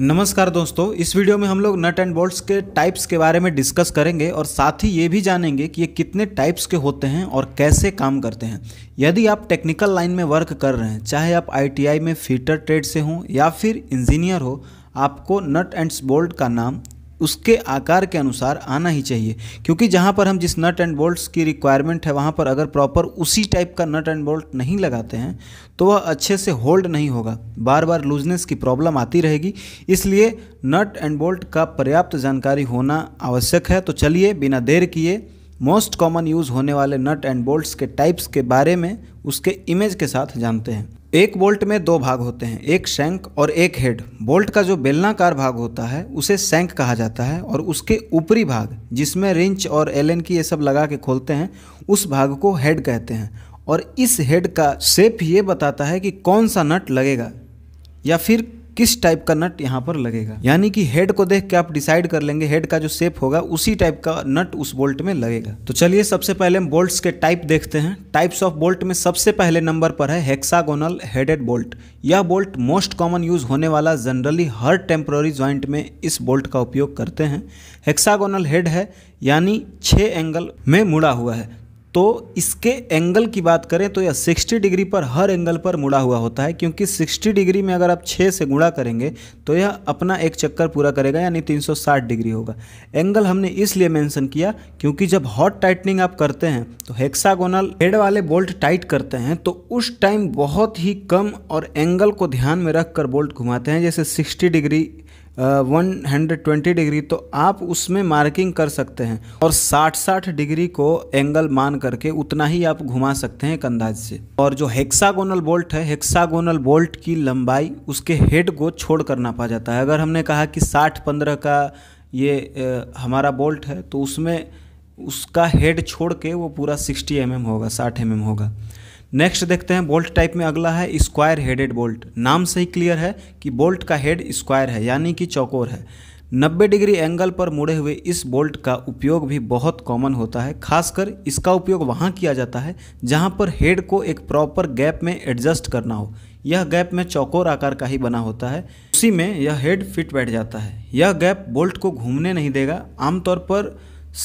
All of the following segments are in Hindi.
नमस्कार दोस्तों इस वीडियो में हम लोग नट एंड बोल्ट्स के टाइप्स के बारे में डिस्कस करेंगे और साथ ही ये भी जानेंगे कि ये कितने टाइप्स के होते हैं और कैसे काम करते हैं यदि आप टेक्निकल लाइन में वर्क कर रहे हैं चाहे आप आईटीआई में फीटर ट्रेड से हों या फिर इंजीनियर हो आपको नट एंड बोल्ट का नाम उसके आकार के अनुसार आना ही चाहिए क्योंकि जहाँ पर हम जिस नट एंड बोल्ट्स की रिक्वायरमेंट है वहाँ पर अगर प्रॉपर उसी टाइप का नट एंड बोल्ट नहीं लगाते हैं तो वह अच्छे से होल्ड नहीं होगा बार बार लूजनेस की प्रॉब्लम आती रहेगी इसलिए नट एंड बोल्ट का पर्याप्त जानकारी होना आवश्यक है तो चलिए बिना देर किए मोस्ट कॉमन यूज़ होने वाले नट एंड बोल्ट्स के टाइप्स के बारे में उसके इमेज के साथ जानते हैं एक बोल्ट में दो भाग होते हैं एक शैंक और एक हेड बोल्ट का जो बेलनाकार भाग होता है उसे शैंक कहा जाता है और उसके ऊपरी भाग जिसमें रिंच और एलन की ये सब लगा के खोलते हैं उस भाग को हेड कहते हैं और इस हेड का शेप ये बताता है कि कौन सा नट लगेगा या फिर किस टाइप का नट यहाँ पर लगेगा यानी कि हेड को देख के आप डिसाइड कर लेंगे हेड का जो शेप होगा उसी टाइप का नट उस बोल्ट में लगेगा तो चलिए सबसे पहले हम बोल्ट्स के टाइप देखते हैं टाइप्स ऑफ बोल्ट में सबसे पहले नंबर पर है हेक्सागोनल हेडेड बोल्ट यह बोल्ट मोस्ट कॉमन यूज होने वाला जनरली हर टेम्प्रोरी ज्वाइंट में इस बोल्ट का उपयोग करते हैं हेक्सागोनल हेड है यानी छः एंगल में मुड़ा हुआ है तो इसके एंगल की बात करें तो यह 60 डिग्री पर हर एंगल पर मुड़ा हुआ होता है क्योंकि 60 डिग्री में अगर आप 6 से गुणा करेंगे तो यह अपना एक चक्कर पूरा करेगा यानी 360 डिग्री होगा एंगल हमने इसलिए मेंशन किया क्योंकि जब हॉट टाइटनिंग आप करते हैं तो हेक्सागोनल हेड वाले बोल्ट टाइट करते हैं तो उस टाइम बहुत ही कम और एंगल को ध्यान में रख कर बोल्ट घुमाते हैं जैसे sixty degree one hundred twenty degree तो आप उसमें मार्किंग कर सकते हैं और साठ साठ डिग्री को एंगल मान करके उतना ही आप घुमा सकते हैं एक अंदाज से और जो हेक्सागोनल बोल्ट है हेक्सागोनल बोल्ट की लंबाई उसके हेड को छोड़ कर नापा जाता है अगर हमने कहा कि साठ पंद्रह का ये ए, हमारा बोल्ट है तो उसमें उसका हेड छोड़ के वो पूरा सिक्सटी एम mm होगा साठ एम mm होगा नेक्स्ट देखते हैं बोल्ट टाइप में अगला है स्क्वायर हेडेड बोल्ट नाम से ही क्लियर है कि बोल्ट का हेड स्क्वायर है यानी कि चौकोर है 90 डिग्री एंगल पर मुड़े हुए इस बोल्ट का उपयोग भी बहुत कॉमन होता है खासकर इसका उपयोग वहाँ किया जाता है जहाँ पर हेड को एक प्रॉपर गैप में एडजस्ट करना हो यह गैप में चौकोर आकार का ही बना होता है उसी में यह हेड फिट बैठ जाता है यह गैप बोल्ट को घूमने नहीं देगा आमतौर पर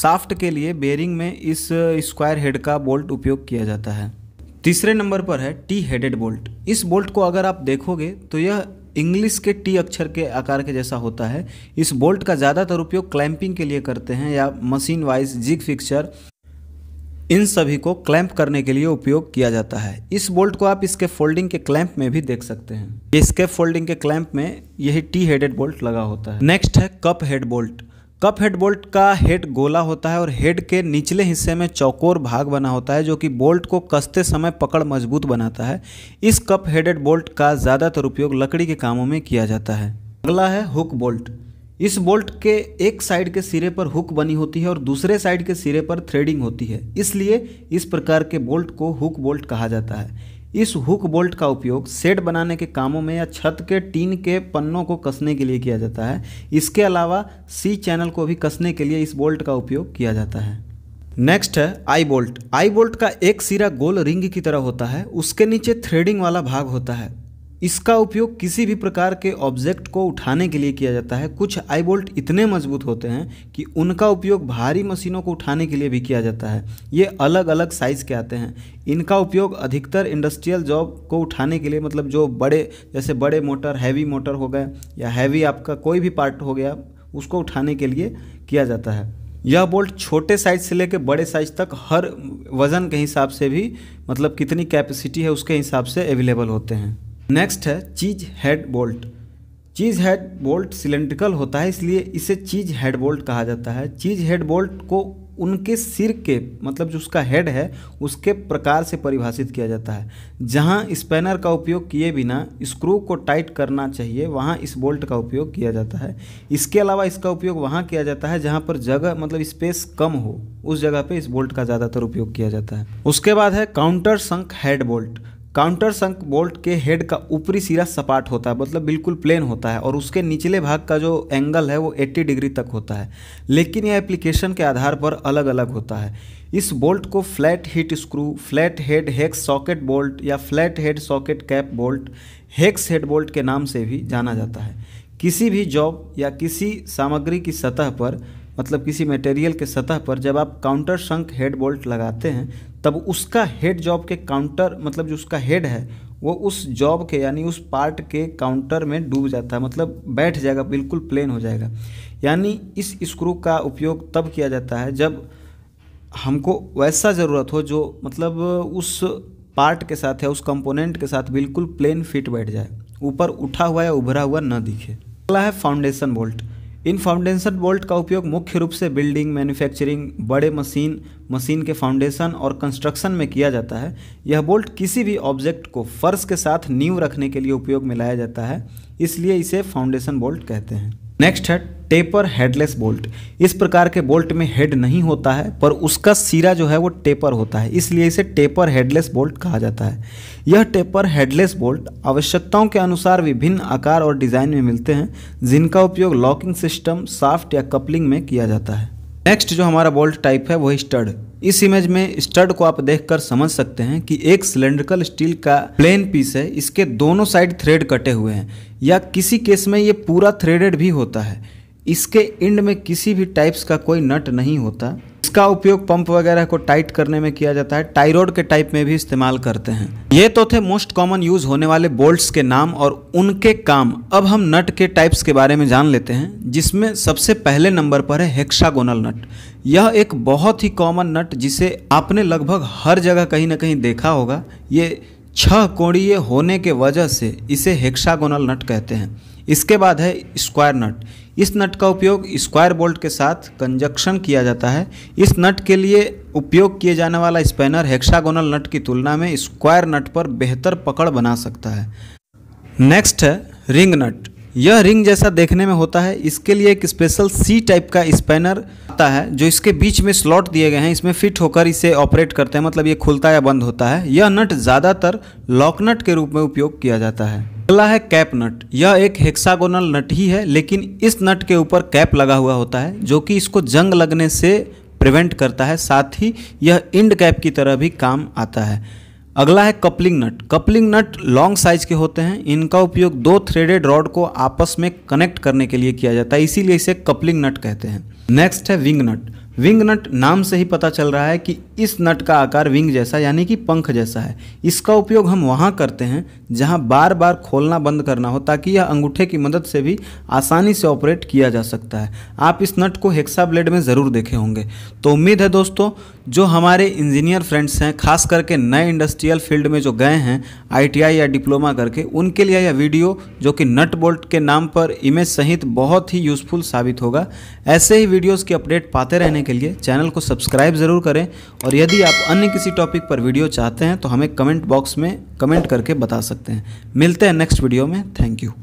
साफ्ट के लिए बेयरिंग में इस स्क्वायर हेड का बोल्ट उपयोग किया जाता है तीसरे नंबर पर है टी हेडेड बोल्ट इस बोल्ट को अगर आप देखोगे तो यह इंग्लिश के टी अक्षर के आकार के जैसा होता है इस बोल्ट का ज़्यादातर उपयोग क्लैंपिंग के लिए करते हैं या मशीन वाइज जिग फिक्सर इन सभी को क्लैंप करने के लिए उपयोग किया जाता है इस बोल्ट को आप इसके फोल्डिंग के क्लैंप में भी देख सकते हैं इसके फोल्डिंग के क्लैंप में यही टी हेडेड बोल्ट लगा होता है नेक्स्ट है cup head bolt cup head bolt का हेड गोला होता है और हेड के निचले हिस्से में चौकोर भाग बना होता है जो कि बोल्ट को कसते समय पकड़ मजबूत बनाता है इस कप हेडेड बोल्ट का ज़्यादातर उपयोग लकड़ी के कामों में किया जाता है अगला है हुक बोल्ट इस बोल्ट के एक साइड के सिरे पर हुक बनी होती है और दूसरे साइड के सिरे पर थ्रेडिंग होती है इसलिए इस प्रकार के बोल्ट को हुक बोल्ट कहा जाता है इस हुक बोल्ट का उपयोग सेट बनाने के कामों में या छत के टीन के पन्नों को कसने के लिए किया जाता है इसके अलावा सी चैनल को भी कसने के लिए इस बोल्ट का उपयोग किया जाता है नेक्स्ट है आई बोल्ट आई बोल्ट का एक सिरा गोल रिंग की तरह होता है उसके नीचे थ्रेडिंग वाला भाग होता है इसका उपयोग किसी भी प्रकार के ऑब्जेक्ट को उठाने के लिए किया जाता है कुछ आई बोल्ट इतने मजबूत होते हैं कि उनका उपयोग भारी मशीनों को उठाने के लिए भी किया जाता है ये अलग अलग साइज़ के आते हैं इनका उपयोग अधिकतर इंडस्ट्रियल जॉब को उठाने के लिए मतलब जो बड़े जैसे बड़े मोटर हैवी मोटर हो गए या हैवी आपका कोई भी पार्ट हो गया उसको उठाने के लिए किया जाता है यह बोल्ट छोटे साइज से लेकर बड़े साइज तक हर वज़न के हिसाब से भी मतलब कितनी कैपेसिटी है उसके हिसाब से अवेलेबल होते हैं नेक्स्ट है cheese head bolt cheese head bolt cylindrical होता है इसलिए इसे चीज हेड बोल्ट कहा जाता है चीज हेड बोल्ट को उनके सिर के मतलब जो उसका हेड है उसके प्रकार से परिभाषित किया जाता है जहां स्पैनर का उपयोग किए बिना स्क्रू को टाइट करना चाहिए वहां इस बोल्ट का उपयोग किया जाता है इसके अलावा इसका उपयोग वहां किया जाता है जहां पर जगह मतलब स्पेस कम हो उस जगह पे इस बोल्ट का ज़्यादातर उपयोग किया जाता है उसके बाद है countersunk head bolt countersunk bolt के हेड का ऊपरी सिरा सपाट होता है मतलब बिल्कुल प्लेन होता है और उसके निचले भाग का जो एंगल है वो 80 डिग्री तक होता है लेकिन यह एप्लीकेशन के आधार पर अलग अलग होता है इस बोल्ट को flat head screw flat head hex socket bolt या flat head socket cap bolt hex head bolt के नाम से भी जाना जाता है किसी भी जॉब या किसी सामग्री की सतह पर मतलब किसी मटेरियल के सतह पर जब आप काउंटर संक हेड बोल्ट लगाते हैं तब उसका हेड जॉब के काउंटर मतलब जो उसका हेड है वो उस जॉब के यानी उस पार्ट के काउंटर में डूब जाता है मतलब बैठ जाएगा बिल्कुल प्लेन हो जाएगा यानी इस स्क्रू का उपयोग तब किया जाता है जब हमको वैसा ज़रूरत हो जो मतलब उस पार्ट के साथ या उस कंपोनेंट के साथ बिल्कुल प्लेन फिट बैठ जाए ऊपर उठा हुआ या उभरा हुआ न दिखे अगला है फाउंडेशन बोल्ट इन फाउंडेशन बोल्ट का उपयोग मुख्य रूप से बिल्डिंग मैन्युफैक्चरिंग बड़े मशीन मशीन के फाउंडेशन और कंस्ट्रक्शन में किया जाता है यह बोल्ट किसी भी ऑब्जेक्ट को फर्श के साथ नींव रखने के लिए उपयोग में लाया जाता है इसलिए इसे फाउंडेशन बोल्ट कहते हैं नेक्स्ट है टेपर हेडलेस बोल्ट इस प्रकार के बोल्ट में हेड नहीं होता है पर उसका सिरा जो है वो टेपर होता है इसलिए इसे टेपर हेडलेस बोल्ट कहा जाता है यह टेपर हेडलेस बोल्ट आवश्यकताओं के अनुसार विभिन्न आकार और डिज़ाइन में मिलते हैं जिनका उपयोग लॉकिंग सिस्टम साफ्ट या कपलिंग में किया जाता है नेक्स्ट जो हमारा बोल्ट टाइप है वही स्टड इस इमेज में स्टड को आप देखकर समझ सकते हैं कि एक सिलेंड्रिकल स्टील का प्लेन पीस है इसके दोनों साइड थ्रेड कटे हुए हैं या किसी केस में ये पूरा थ्रेडेड भी होता है इसके एंड में किसी भी टाइप्स का कोई नट नहीं होता इसका उपयोग पंप वगैरह को टाइट करने में किया जाता है टाइरोड के टाइप में भी इस्तेमाल करते हैं ये तो थे मोस्ट कॉमन यूज होने वाले बोल्ट्स के नाम और उनके काम अब हम नट के टाइप्स के बारे में जान लेते हैं जिसमें सबसे पहले नंबर पर है हेक्सागोनल नट यह एक बहुत ही कॉमन नट जिसे आपने लगभग हर जगह कहीं ना कहीं देखा होगा ये छह कोणीय होने के वजह से इसे हेक्सागोनल नट कहते हैं इसके बाद है स्क्वायर नट इस नट का उपयोग स्क्वायर बोल्ट के साथ कंजक्शन किया जाता है इस नट के लिए उपयोग किए जाने वाला स्पैनर हेक्सागोनल नट की तुलना में स्क्वायर नट पर बेहतर पकड़ बना सकता है नेक्स्ट है रिंग नट यह रिंग जैसा देखने में होता है इसके लिए एक स्पेशल सी टाइप का स्पैनर आता है जो इसके बीच में स्लॉट दिए गए हैं इसमें फिट होकर इसे ऑपरेट करते हैं मतलब ये खुलता या बंद होता है यह नट ज़्यादातर लॉकनट के रूप में उपयोग किया जाता है अगला है कैप नट यह एक हेक्सागोनल नट ही है लेकिन इस नट के ऊपर कैप लगा हुआ होता है जो कि इसको जंग लगने से प्रिवेंट करता है साथ ही यह इंड कैप की तरह भी काम आता है अगला है coupling nut coupling nut long size के होते हैं इनका उपयोग दो थ्रेडेड रॉड को आपस में कनेक्ट करने के लिए किया जाता है इसीलिए इसे कपलिंग नट कहते हैं नेक्स्ट है विंग नट विंग नट नाम से ही पता चल रहा है कि इस नट का आकार विंग जैसा यानी कि पंख जैसा है इसका उपयोग हम वहाँ करते हैं जहाँ बार बार खोलना बंद करना हो ताकि यह अंगूठे की मदद से भी आसानी से ऑपरेट किया जा सकता है आप इस नट को हेक्सा ब्लेड में ज़रूर देखे होंगे तो उम्मीद है दोस्तों जो हमारे इंजीनियर फ्रेंड्स हैं खास करके नए इंडस्ट्रियल फील्ड में जो गए हैं आई या डिप्लोमा करके उनके लिए यह वीडियो जो कि नट बोल्ट के नाम पर इमेज सहित बहुत ही यूज़फुल साबित होगा ऐसे ही वीडियोज़ की अपडेट पाते रहने के लिए चैनल को सब्सक्राइब ज़रूर करें और और यदि आप अन्य किसी टॉपिक पर वीडियो चाहते हैं तो हमें कमेंट बॉक्स में कमेंट करके बता सकते हैं मिलते हैं नेक्स्ट वीडियो में थैंक यू